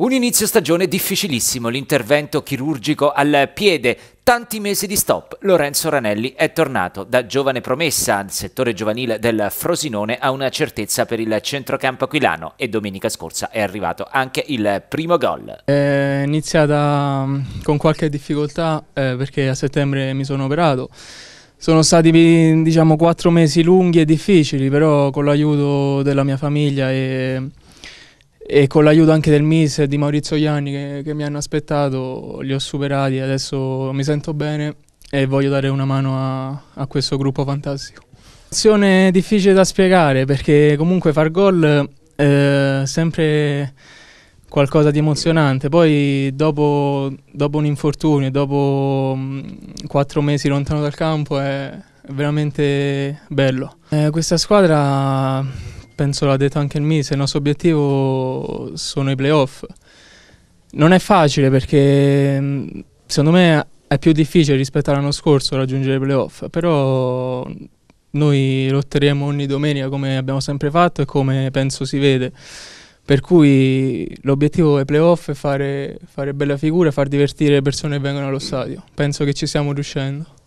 Un inizio stagione difficilissimo, l'intervento chirurgico al piede, tanti mesi di stop. Lorenzo Ranelli è tornato da giovane promessa al settore giovanile del Frosinone a una certezza per il centrocampo aquilano e domenica scorsa è arrivato anche il primo gol. È eh, iniziata mm, con qualche difficoltà eh, perché a settembre mi sono operato. Sono stati diciamo quattro mesi lunghi e difficili, però con l'aiuto della mia famiglia e e con l'aiuto anche del e di Maurizio Ianni che, che, mi hanno aspettato li ho superati adesso mi sento bene e voglio dare una mano a, a questo gruppo fantastico Azione difficile da spiegare perché comunque far gol è eh, sempre qualcosa di emozionante poi dopo, dopo un infortunio dopo mm, quattro mesi lontano dal campo è veramente bello eh, questa squadra penso l'ha detto anche il Mise, il nostro obiettivo sono i playoff. Non è facile perché mm, secondo me è più difficile rispetto all'anno scorso raggiungere i playoff, però noi lotteremo ogni domenica come abbiamo sempre fatto e come penso si vede. Per cui l'obiettivo dei playoff è fare, fare bella figura, far divertire le persone che vengono allo stadio. Penso che ci stiamo riuscendo.